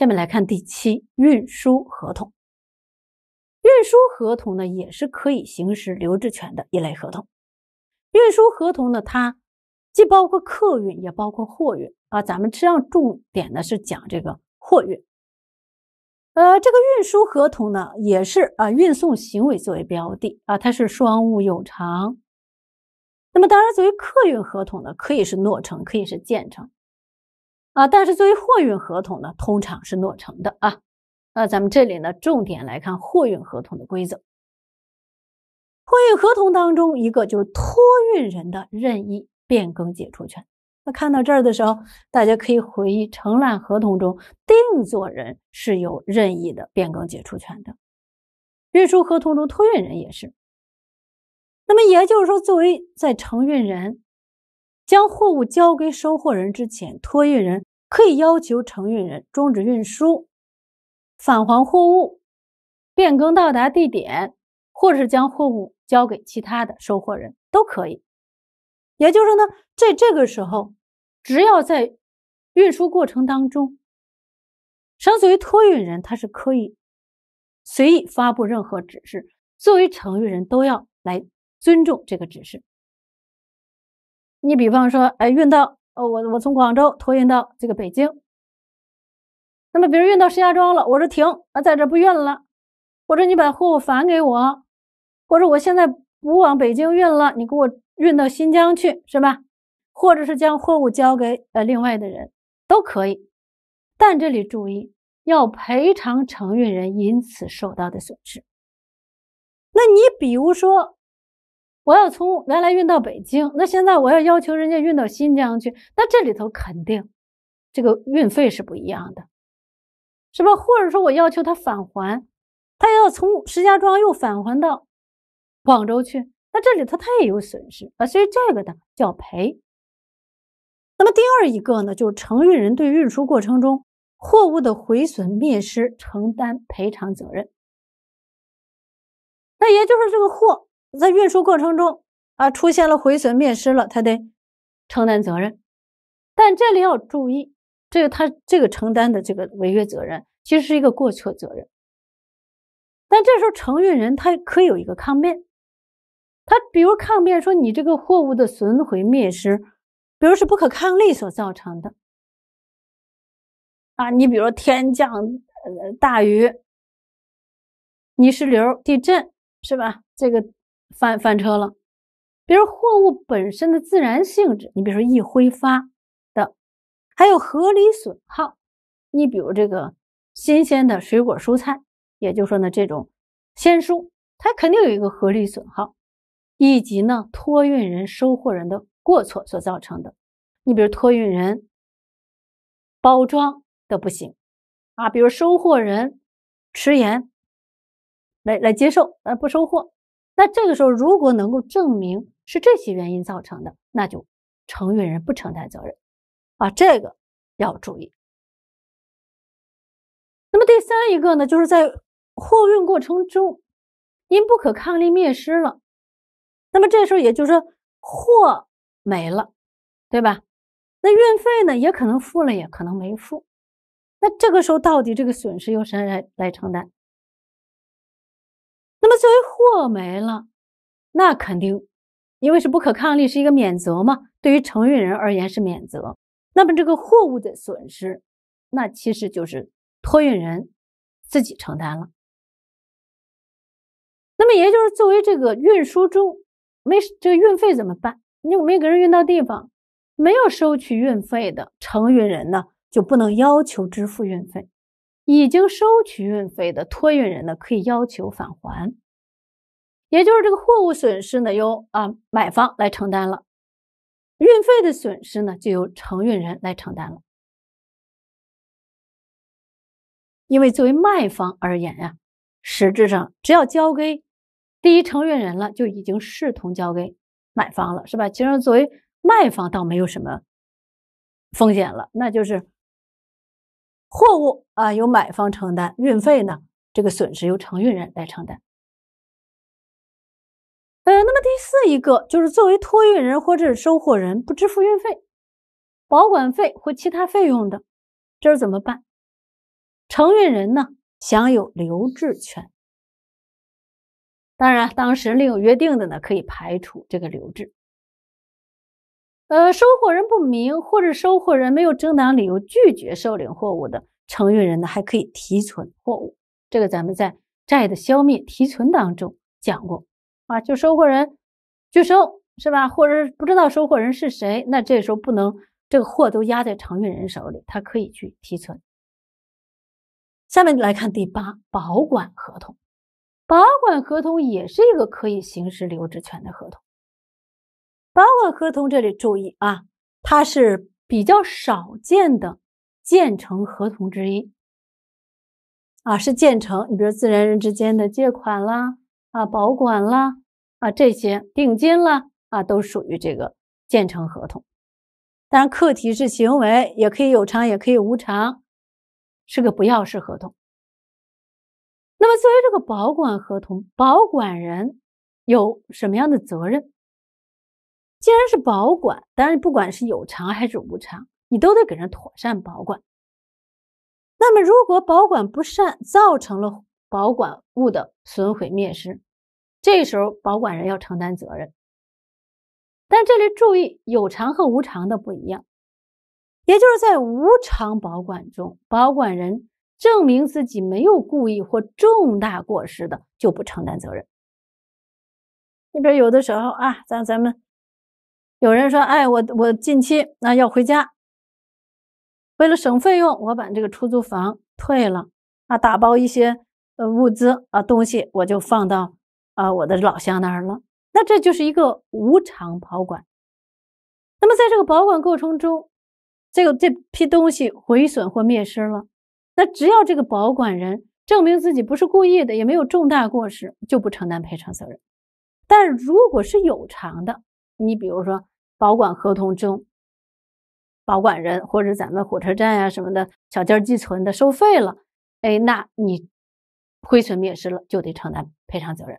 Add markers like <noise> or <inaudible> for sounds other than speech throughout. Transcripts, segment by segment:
下面来看第七运输合同。运输合同呢，也是可以行使留置权的一类合同。运输合同呢，它既包括客运，也包括货运啊。咱们实际上重点呢是讲这个货运。呃，这个运输合同呢，也是啊，运送行为作为标的啊，它是双务有偿。那么当然，作为客运合同呢，可以是诺成，可以是建成。啊，但是作为货运合同呢，通常是诺成的啊。那咱们这里呢，重点来看货运合同的规则。货运合同当中一个就是托运人的任意变更解除权。那看到这儿的时候，大家可以回忆承揽合同中定作人是有任意的变更解除权的，运输合同中托运人也是。那么也就是说，作为在承运人将货物交给收货人之前，托运人。可以要求承运人终止运输、返还货物、变更到达地点，或者是将货物交给其他的收货人都可以。也就是说呢，在这个时候，只要在运输过程当中，实际上作为托运人他是可以随意发布任何指示，作为承运人都要来尊重这个指示。你比方说，哎，运到。我我从广州托运到这个北京，那么比如运到石家庄了，我说停啊，在这不运了，我说你把货物返给我，或者我现在不往北京运了，你给我运到新疆去是吧？或者是将货物交给呃另外的人都可以，但这里注意要赔偿承运人因此受到的损失。那你比如说。我要从原来运到北京，那现在我要要求人家运到新疆去，那这里头肯定这个运费是不一样的，是吧？或者说我要求他返还，他要从石家庄又返还到广州去，那这里头他也有损失啊，所以这个呢叫赔。那么第二一个呢，就是承运人对运输过程中货物的毁损灭失承担赔偿责任。那也就是这个货。在运输过程中啊，出现了毁损灭失了，他得承担责任。但这里要注意，这个他这个承担的这个违约责任，其实是一个过错责任。但这时候承运人他可以有一个抗辩，他比如抗辩说你这个货物的损毁灭失，比如是不可抗力所造成的啊，你比如天降大雨、泥石流、地震，是吧？这个。翻翻车了，比如货物本身的自然性质，你比如说易挥发的，还有合理损耗，你比如这个新鲜的水果蔬菜，也就是说呢，这种鲜蔬它肯定有一个合理损耗，以及呢托运人、收货人的过错所造成的，你比如托运人包装的不行啊，比如收货人迟延来来接受，呃不收货。那这个时候，如果能够证明是这些原因造成的，那就承运人不承担责任，啊，这个要注意。那么第三一个呢，就是在货运过程中因不可抗力灭失了，那么这时候也就是说货没了，对吧？那运费呢，也可能付了，也可能没付。那这个时候到底这个损失由谁来来承担？那么作为货没了，那肯定，因为是不可抗力，是一个免责嘛。对于承运人而言是免责，那么这个货物的损失，那其实就是托运人自己承担了。那么也就是作为这个运输中没这个运费怎么办？你又没给人运到地方，没有收取运费的承运人呢，就不能要求支付运费。已经收取运费的托运人呢，可以要求返还，也就是这个货物损失呢，由啊买方来承担了；运费的损失呢，就由承运人来承担了。因为作为卖方而言呀，实质上只要交给第一承运人了，就已经视同交给买方了，是吧？其实作为卖方倒没有什么风险了，那就是。货物啊，由买方承担运费呢，这个损失由承运人来承担。呃，那么第四一个就是作为托运人或者收货人不支付运费、保管费或其他费用的，这是怎么办？承运人呢享有留置权。当然，当时另有约定的呢，可以排除这个留置。呃，收货人不明或者收货人没有正当理由拒绝收领货物的，承运人呢还可以提存货物。这个咱们在债的消灭提存当中讲过啊，就收货人拒收是吧？或者不知道收货人是谁，那这时候不能这个货都压在承运人手里，他可以去提存。下面来看第八保管合同，保管合同也是一个可以行使留置权的合同。保管合同这里注意啊，它是比较少见的建成合同之一。啊，是建成，你比如自然人之间的借款啦，啊，保管啦，啊，这些定金啦，啊，都属于这个建成合同。当然，客体是行为，也可以有偿，也可以无偿，是个不要式合同。那么，作为这个保管合同，保管人有什么样的责任？既然是保管，当然不管是有偿还是无偿，你都得给人妥善保管。那么，如果保管不善，造成了保管物的损毁灭失，这时候保管人要承担责任。但这里注意，有偿和无偿的不一样，也就是在无偿保管中，保管人证明自己没有故意或重大过失的，就不承担责任。这边有的时候啊，咱咱们。有人说：“哎，我我近期那要回家，为了省费用，我把这个出租房退了。啊，打包一些呃物资啊东西，我就放到啊我的老乡那儿了。那这就是一个无偿保管。那么在这个保管过程中，这个这批东西毁损或灭失了，那只要这个保管人证明自己不是故意的，也没有重大过失，就不承担赔偿责任。但如果是有偿的，你比如说，保管合同中，保管人或者咱们火车站呀什么的小件寄存的收费了，哎，那你亏损灭失了，就得承担赔偿责任。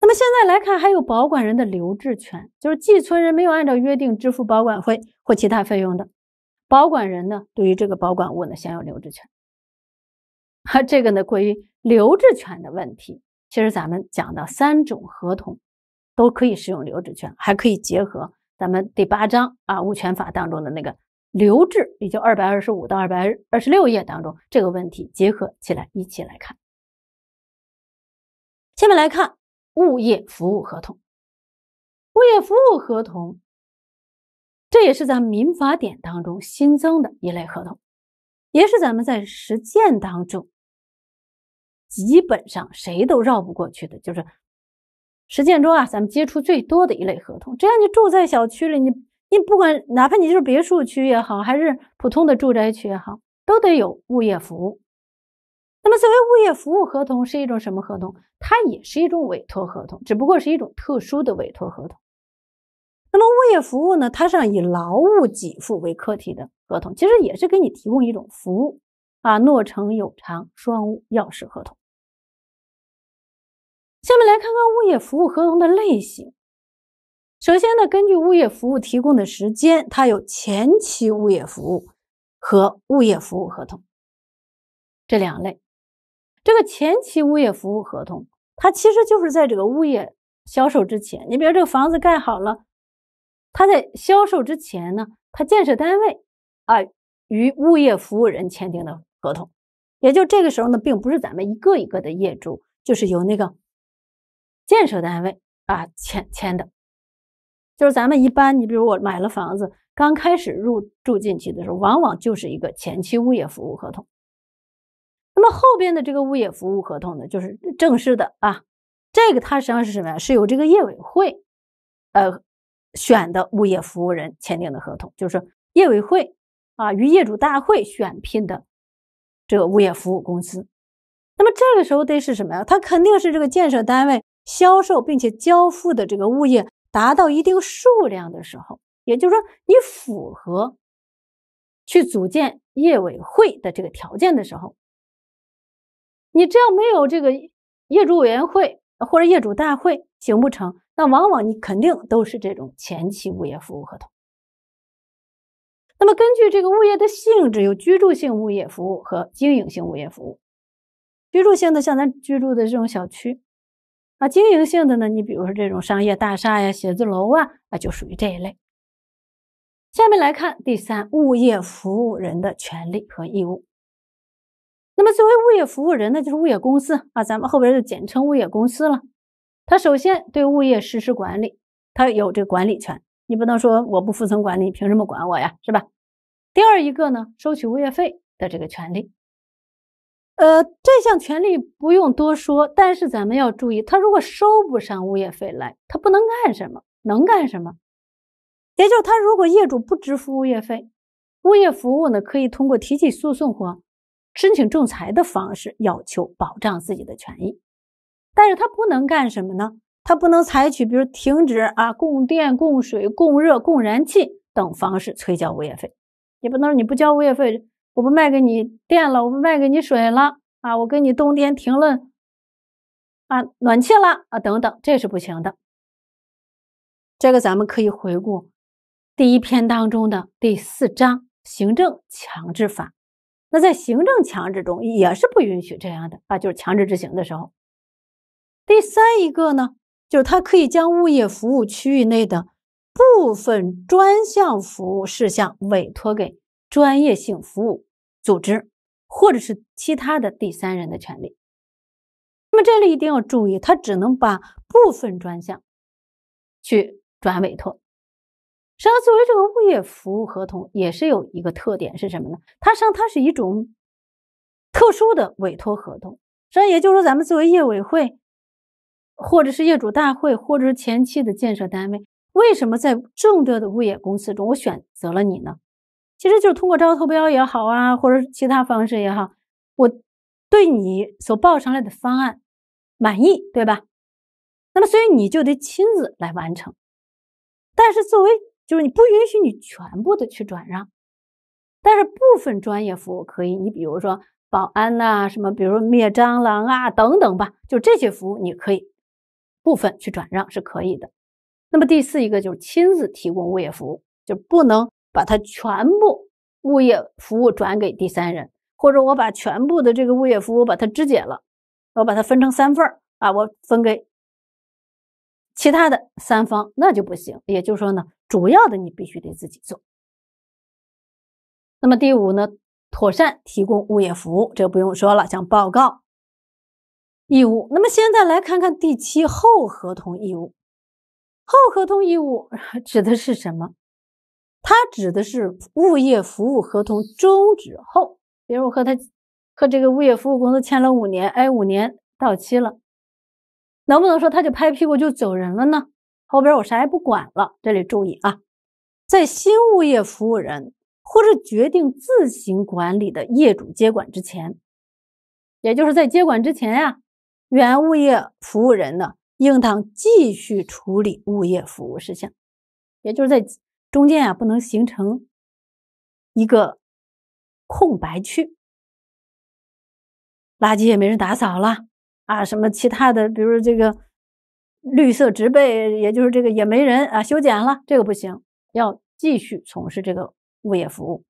那么现在来看，还有保管人的留置权，就是寄存人没有按照约定支付保管费或其他费用的，保管人呢，对于这个保管物呢，享有留置权。啊，<laughs> 这个呢，关于留置权的问题，其实咱们讲到三种合同。都可以使用留置权，还可以结合咱们第八章啊物权法当中的那个留置，也就二百二十五到二百二十六页当中这个问题结合起来一起来看。下面来看物业服务合同。物业服务合同，这也是们民法典当中新增的一类合同，也是咱们在实践当中基本上谁都绕不过去的，就是。实践中啊，咱们接触最多的一类合同，只要你住在小区里，你你不管哪怕你就是别墅区也好，还是普通的住宅区也好，都得有物业服务。那么作为物业服务合同是一种什么合同？它也是一种委托合同，只不过是一种特殊的委托合同。那么物业服务呢？它是以劳务给付为客体的合同，其实也是给你提供一种服务啊，诺成有偿双务钥匙合同。下面来看看物业服务合同的类型。首先呢，根据物业服务提供的时间，它有前期物业服务和物业服务合同这两类。这个前期物业服务合同，它其实就是在这个物业销售之前，你比如这个房子盖好了，它在销售之前呢，它建设单位啊与物业服务人签订的合同。也就这个时候呢，并不是咱们一个一个的业主，就是由那个。建设单位啊签签的，就是咱们一般，你比如我买了房子，刚开始入住进去的时候，往往就是一个前期物业服务合同。那么后边的这个物业服务合同呢，就是正式的啊，这个它实际上是什么呀？是由这个业委会，呃，选的物业服务人签订的合同，就是业委会啊与业主大会选聘的这个物业服务公司。那么这个时候得是什么呀？它肯定是这个建设单位。销售并且交付的这个物业达到一定数量的时候，也就是说你符合去组建业委会的这个条件的时候，你只要没有这个业主委员会或者业主大会行不成，那往往你肯定都是这种前期物业服务合同。那么根据这个物业的性质，有居住性物业服务和经营性物业服务。居住性的像咱居住的这种小区。啊，经营性的呢，你比如说这种商业大厦呀、写字楼啊，那就属于这一类。下面来看第三，物业服务人的权利和义务。那么作为物业服务人，那就是物业公司啊，咱们后边就简称物业公司了。他首先对物业实施管理，他有这管理权，你不能说我不服从管理，凭什么管我呀，是吧？第二一个呢，收取物业费的这个权利。呃，这项权利不用多说，但是咱们要注意，他如果收不上物业费来，他不能干什么？能干什么？也就是他如果业主不支付物业费，物业服务呢可以通过提起诉讼或申请仲裁的方式要求保障自己的权益。但是他不能干什么呢？他不能采取比如停止啊供电、供水、供热、供燃气等方式催交物业费，也不能你不交物业费。我不卖给你电了，我不卖给你水了啊！我给你冬天停了啊暖气了啊等等，这是不行的。这个咱们可以回顾第一篇当中的第四章《行政强制法》。那在行政强制中也是不允许这样的啊，就是强制执行的时候。第三一个呢，就是它可以将物业服务区域内的部分专项服务事项委托给专业性服务。组织，或者是其他的第三人的权利。那么这里一定要注意，他只能把部分专项去转委托。实际上，作为这个物业服务合同，也是有一个特点是什么呢？它实际上它是一种特殊的委托合同。实际上，也就是说，咱们作为业委会，或者是业主大会，或者是前期的建设单位，为什么在众多的物业公司中，我选择了你呢？其实就是通过招投标也好啊，或者其他方式也好，我对你所报上来的方案满意，对吧？那么，所以你就得亲自来完成。但是作为就是你不允许你全部的去转让，但是部分专业服务可以。你比如说保安呐，什么，比如灭蟑螂啊等等吧，就这些服务你可以部分去转让是可以的。那么第四一个就是亲自提供物业服务，就不能。把它全部物业服务转给第三人，或者我把全部的这个物业服务把它肢解了，我把它分成三份啊，我分给其他的三方，那就不行。也就是说呢，主要的你必须得自己做。那么第五呢，妥善提供物业服务，这不用说了，像报告义务。那么现在来看看第七后合同义务，后合同义务 <laughs> 指的是什么？它指的是物业服务合同终止后，比如我和他和这个物业服务公司签了五年，哎，五年到期了，能不能说他就拍屁股就走人了呢？后边我啥也不管了？这里注意啊，在新物业服务人或者决定自行管理的业主接管之前，也就是在接管之前呀，原物业服务人呢应当继续处理物业服务事项，也就是在。中间啊，不能形成一个空白区，垃圾也没人打扫了啊，什么其他的，比如这个绿色植被，也就是这个也没人啊修剪了，这个不行，要继续从事这个物业服务。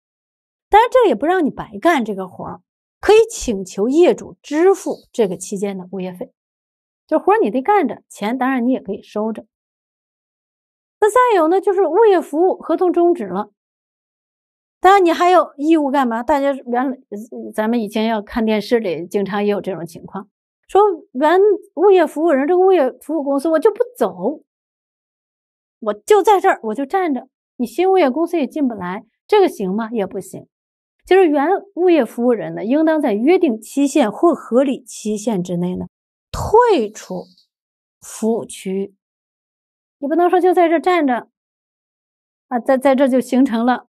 当然，这个也不让你白干这个活儿，可以请求业主支付这个期间的物业费。这活儿你得干着，钱当然你也可以收着。那再有呢，就是物业服务合同终止了，当然你还有义务干嘛？大家原来咱们以前要看电视里，经常也有这种情况，说原物业服务人这个物业服务公司我就不走，我就在这儿我就站着，你新物业公司也进不来，这个行吗？也不行。就是原物业服务人呢，应当在约定期限或合理期限之内呢退出服务区域。你不能说就在这站着，啊，在在这就形成了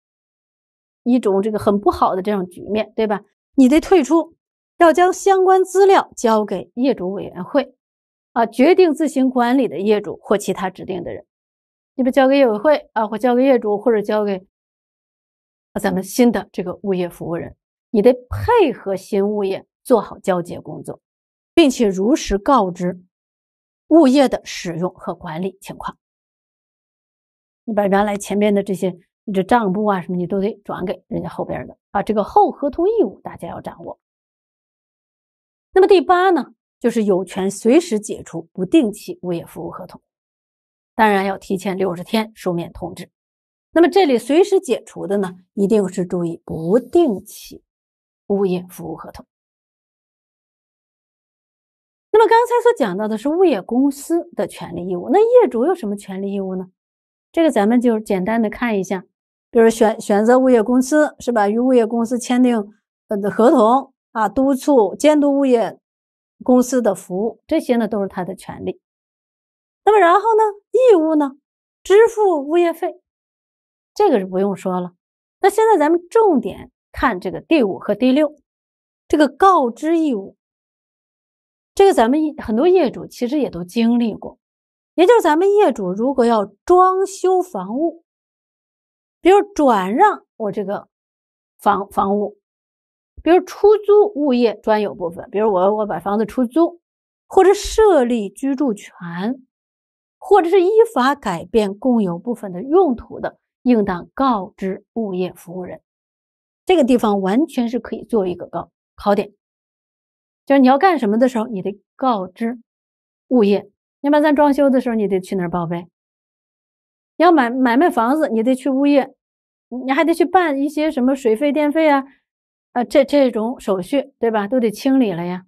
一种这个很不好的这种局面，对吧？你得退出，要将相关资料交给业主委员会，啊，决定自行管理的业主或其他指定的人，你得交给业委会啊，或交给业主，或者交给咱们新的这个物业服务人，你得配合新物业做好交接工作，并且如实告知。物业的使用和管理情况，你把原来前面的这些，你这账簿啊什么，你都得转给人家后边的啊。这个后合同义务大家要掌握。那么第八呢，就是有权随时解除不定期物业服务合同，当然要提前六十天书面通知。那么这里随时解除的呢，一定是注意不定期物业服务合同。那么刚才所讲到的是物业公司的权利义务，那业主有什么权利义务呢？这个咱们就简单的看一下，比如选选择物业公司是吧？与物业公司签订本的合同啊，督促监督物业公司的服务，这些呢都是他的权利。那么然后呢，义务呢，支付物业费，这个是不用说了。那现在咱们重点看这个第五和第六，这个告知义务。这个咱们很多业主其实也都经历过，也就是咱们业主如果要装修房屋，比如转让我这个房房屋，比如出租物业专有部分，比如我我把房子出租，或者设立居住权，或者是依法改变共有部分的用途的，应当告知物业服务人。这个地方完全是可以做一个高考点。就是你要干什么的时候，你得告知物业。你不然咱装修的时候，你得去哪儿报备？你要买买卖房子，你得去物业，你还得去办一些什么水费、电费啊，啊，这这种手续，对吧？都得清理了呀。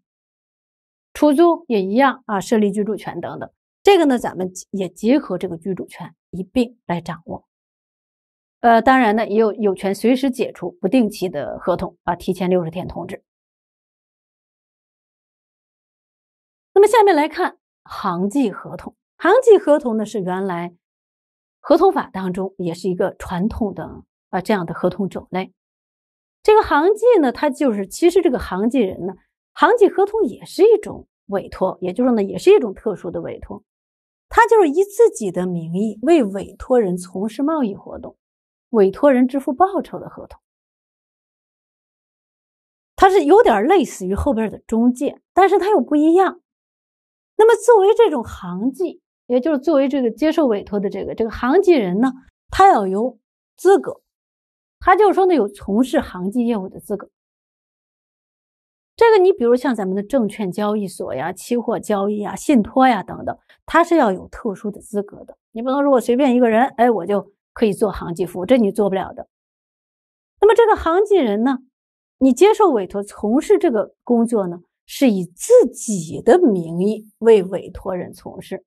出租也一样啊，设立居住权等等。这个呢，咱们也结合这个居住权一并来掌握。呃，当然呢，也有有权随时解除不定期的合同啊，提前六十天通知。那么下面来看行纪合同。行纪合同呢，是原来合同法当中也是一个传统的啊这样的合同种类。这个行纪呢，它就是其实这个行纪人呢，行纪合同也是一种委托，也就是说呢，也是一种特殊的委托。他就是以自己的名义为委托人从事贸易活动，委托人支付报酬的合同。它是有点类似于后边的中介，但是它又不一样。那么，作为这种行迹，也就是作为这个接受委托的这个这个行迹人呢，他要有资格，他就是说呢，有从事行迹业务的资格。这个你比如像咱们的证券交易所呀、期货交易啊、信托呀等等，他是要有特殊的资格的。你不能说我随便一个人，哎，我就可以做行迹服务，这你做不了的。那么这个行迹人呢，你接受委托从事这个工作呢？是以自己的名义为委托人从事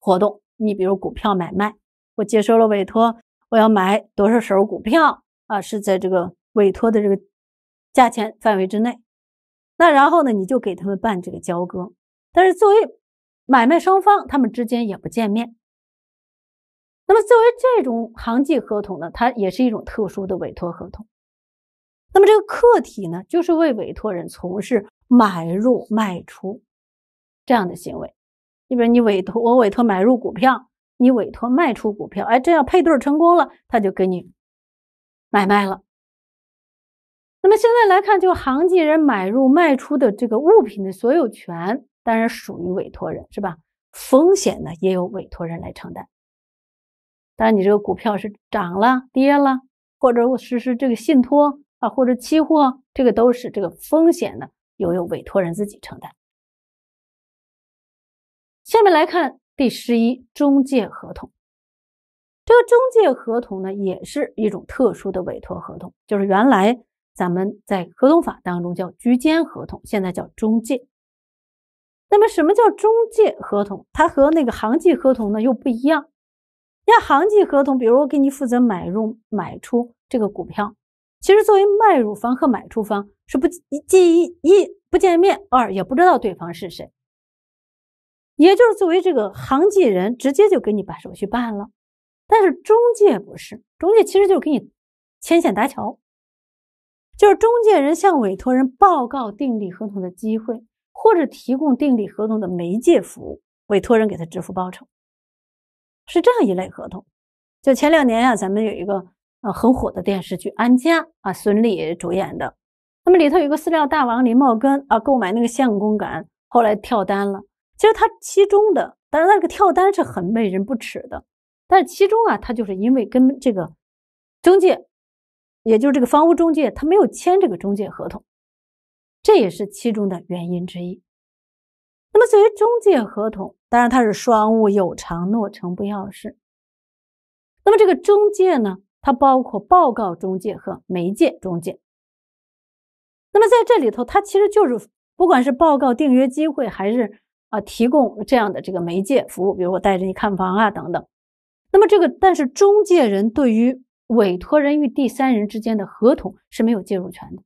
活动，你比如股票买卖，我接收了委托，我要买多少手股票啊？是在这个委托的这个价钱范围之内。那然后呢，你就给他们办这个交割。但是作为买卖双方，他们之间也不见面。那么作为这种行纪合同呢，它也是一种特殊的委托合同。那么这个客体呢，就是为委托人从事。买入卖出这样的行为，你比如你委托我委托买入股票，你委托卖出股票，哎，这样配对成功了，他就给你买卖了。那么现在来看，就行迹人买入卖出的这个物品的所有权，当然属于委托人，是吧？风险呢，也有委托人来承担。当然，你这个股票是涨了跌了，或者实施这个信托啊，或者期货，这个都是这个风险的。由由委托人自己承担。下面来看第十一中介合同。这个中介合同呢，也是一种特殊的委托合同，就是原来咱们在合同法当中叫居间合同，现在叫中介。那么什么叫中介合同？它和那个行纪合同呢又不一样。那行纪合同，比如我给你负责买入、买出这个股票。其实，作为卖乳方和买出方是不一，一不见面，二也不知道对方是谁。也就是作为这个行迹人，直接就给你把手续办了。但是中介不是，中介其实就是给你牵线搭桥，就是中介人向委托人报告订立合同的机会，或者提供订立合同的媒介服务，委托人给他支付报酬，是这样一类合同。就前两年啊，咱们有一个。啊，很火的电视剧《安家》啊，孙俪主演的。那么里头有个饲料大王林茂根啊，购买那个相公杆，后来跳单了。其实他其中的，但是那个跳单是很被人不耻的。但是其中啊，他就是因为跟这个中介，也就是这个房屋中介，他没有签这个中介合同，这也是其中的原因之一。那么作为中介合同，当然它是双务有偿诺成不要事。那么这个中介呢？它包括报告中介和媒介中介。那么在这里头，它其实就是不管是报告订约机会，还是啊提供这样的这个媒介服务，比如我带着你看房啊等等。那么这个，但是中介人对于委托人与第三人之间的合同是没有介入权的。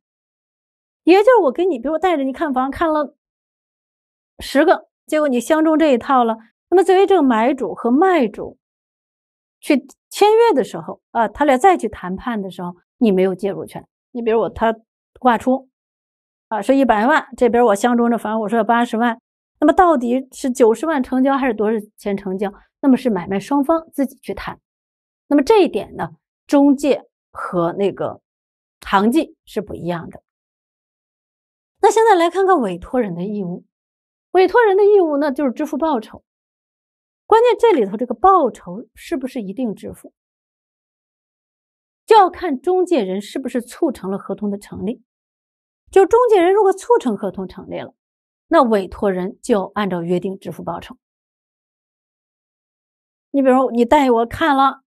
也就是我给你，比如带着你看房看了十个，结果你相中这一套了。那么作为这个买主和卖主去。签约的时候啊，他俩再去谈判的时候，你没有介入权。你比如我他挂出啊，说一百万，这边我相中的房，我说要八十万，那么到底是九十万成交还是多少钱成交？那么是买卖双方自己去谈。那么这一点呢，中介和那个行迹是不一样的。那现在来看看委托人的义务，委托人的义务呢，就是支付报酬。关键这里头，这个报酬是不是一定支付，就要看中介人是不是促成了合同的成立。就中介人如果促成合同成立了，那委托人就按照约定支付报酬。你比如你带我看了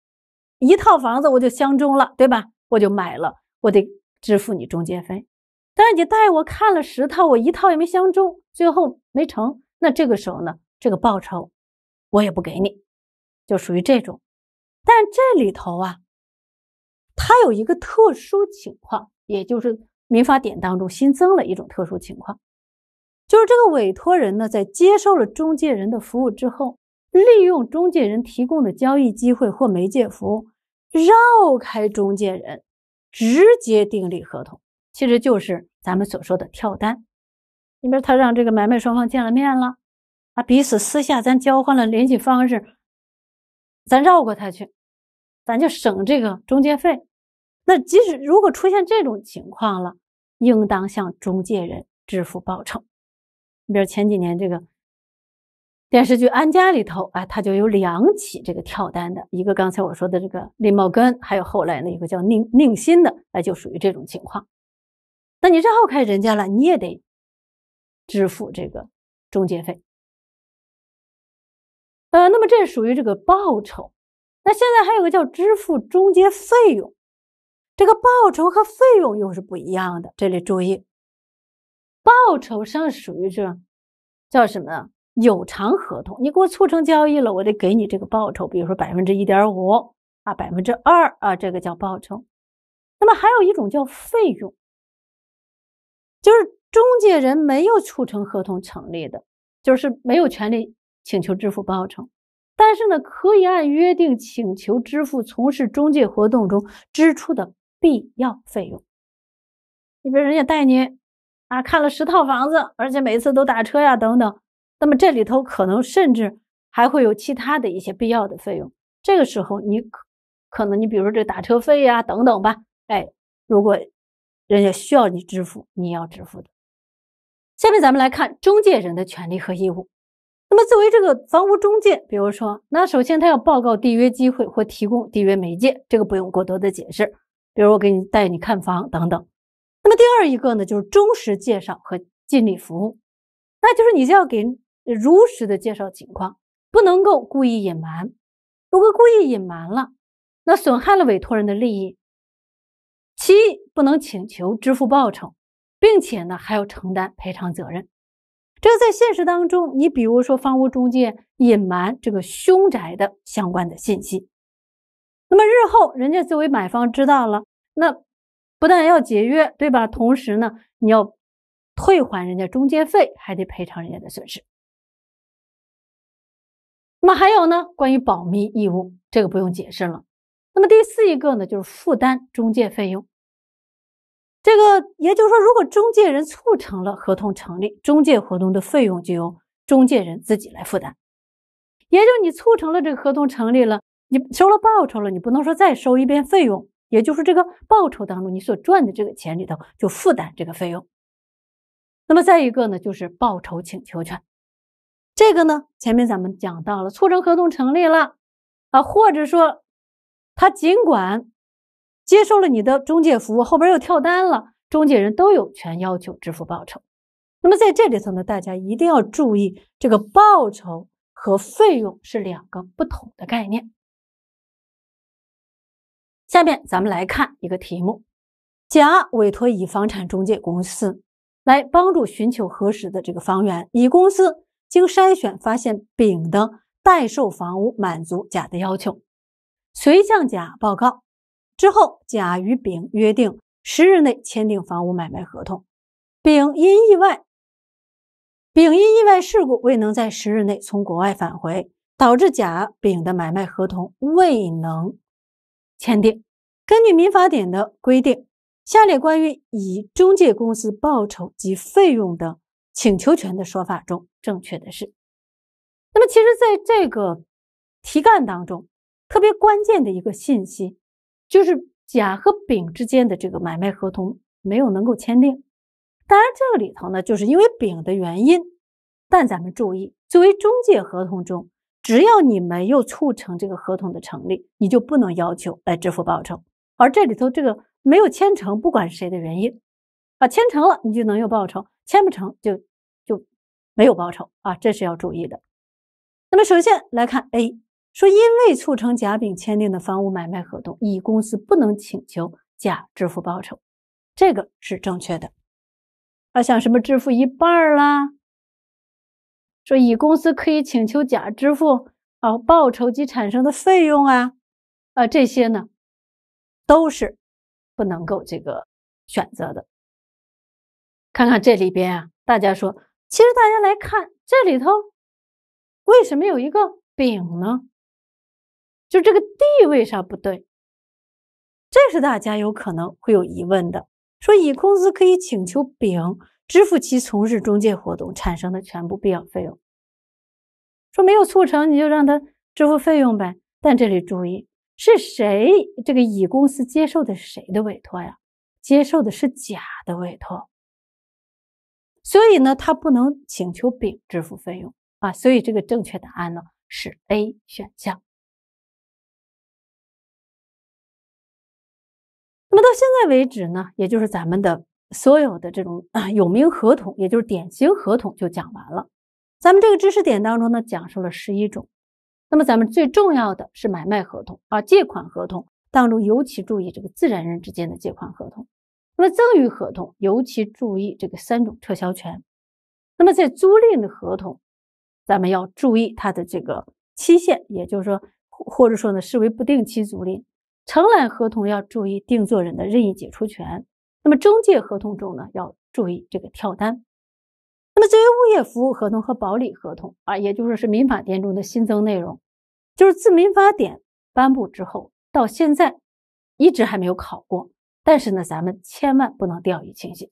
一套房子，我就相中了，对吧？我就买了，我得支付你中介费。但是你带我看了十套，我一套也没相中，最后没成，那这个时候呢，这个报酬。我也不给你，就属于这种。但这里头啊，它有一个特殊情况，也就是民法典当中新增了一种特殊情况，就是这个委托人呢，在接受了中介人的服务之后，利用中介人提供的交易机会或媒介服务，绕开中介人直接订立合同，其实就是咱们所说的跳单。你比如他让这个买卖双方见了面了。啊，彼此私下咱交换了联系方式，咱绕过他去，咱就省这个中介费。那即使如果出现这种情况了，应当向中介人支付报酬。你比如前几年这个电视剧《安家》里头，哎，他就有两起这个跳单的，一个刚才我说的这个李茂根，还有后来那个叫宁宁新的，哎，就属于这种情况。那你绕开人家了，你也得支付这个中介费。呃，那么这属于这个报酬。那现在还有个叫支付中介费用，这个报酬和费用又是不一样的。这里注意，报酬上属于是叫什么？有偿合同，你给我促成交易了，我得给你这个报酬，比如说百分之一点五啊，百分之二啊，这个叫报酬。那么还有一种叫费用，就是中介人没有促成合同成立的，就是没有权利。请求支付报酬，但是呢，可以按约定请求支付从事中介活动中支出的必要费用。你比如人家带你啊看了十套房子，而且每次都打车呀等等，那么这里头可能甚至还会有其他的一些必要的费用。这个时候你可能你比如这打车费呀等等吧，哎，如果人家需要你支付，你要支付的。下面咱们来看中介人的权利和义务。那么作为这个房屋中介，比如说，那首先他要报告缔约机会或提供缔约媒介，这个不用过多的解释。比如我给你带你看房等等。那么第二一个呢，就是忠实介绍和尽力服务，那就是你就要给如实的介绍情况，不能够故意隐瞒。如果故意隐瞒了，那损害了委托人的利益，其不能请求支付报酬，并且呢还要承担赔偿责任。这个在现实当中，你比如说房屋中介隐瞒这个凶宅的相关的信息，那么日后人家作为买方知道了，那不但要解约，对吧？同时呢，你要退还人家中介费，还得赔偿人家的损失。那么还有呢，关于保密义务，这个不用解释了。那么第四一个呢，就是负担中介费用。这个也就是说，如果中介人促成了合同成立，中介活动的费用就由中介人自己来负担。也就是你促成了这个合同成立了，你收了报酬了，你不能说再收一遍费用。也就是这个报酬当中，你所赚的这个钱里头就负担这个费用。那么再一个呢，就是报酬请求权。这个呢，前面咱们讲到了促成合同成立了啊，或者说他尽管。接受了你的中介服务，后边又跳单了，中介人都有权要求支付报酬。那么在这里头呢，大家一定要注意，这个报酬和费用是两个不同的概念。下面咱们来看一个题目：甲委托乙房产中介公司来帮助寻求合适的这个房源，乙公司经筛选发现丙的代售房屋满足甲的要求，遂向甲报告。之后，甲与丙约定十日内签订房屋买卖合同。丙因意外，丙因意外事故未能在十日内从国外返回，导致甲丙的买卖合同未能签订。根据《民法典》的规定，下列关于以中介公司报酬及费用的请求权的说法中，正确的是？那么，其实在这个题干当中，特别关键的一个信息。就是甲和丙之间的这个买卖合同没有能够签订，当然这个里头呢，就是因为丙的原因。但咱们注意，作为中介合同中，只要你没有促成这个合同的成立，你就不能要求来支付报酬。而这里头这个没有签成，不管是谁的原因，啊，签成了你就能有报酬，签不成就就没有报酬啊，这是要注意的。那么首先来看 A。说，因为促成甲、丙签订的房屋买卖合同，乙公司不能请求甲支付报酬，这个是正确的。啊，像什么支付一半啦，说乙公司可以请求甲支付啊报酬及产生的费用啊，啊这些呢，都是不能够这个选择的。看看这里边啊，大家说，其实大家来看这里头，为什么有一个丙呢？就这个地为啥不对？这是大家有可能会有疑问的。说乙公司可以请求丙支付其从事中介活动产生的全部必要费用。说没有促成你就让他支付费用呗。但这里注意，是谁这个乙公司接受的是谁的委托呀？接受的是甲的委托，所以呢，他不能请求丙支付费用啊。所以这个正确答案呢是 A 选项。那么到现在为止呢，也就是咱们的所有的这种有名合同，也就是典型合同就讲完了。咱们这个知识点当中呢，讲述了十一种。那么咱们最重要的是买卖合同啊，借款合同当中尤其注意这个自然人之间的借款合同。那么赠与合同尤其注意这个三种撤销权。那么在租赁的合同，咱们要注意它的这个期限，也就是说，或者说呢，视为不定期租赁。承揽合同要注意定作人的任意解除权，那么中介合同中呢要注意这个跳单。那么作为物业服务合同和保理合同啊，也就是是民法典中的新增内容，就是自民法典颁布之后到现在一直还没有考过，但是呢，咱们千万不能掉以轻心。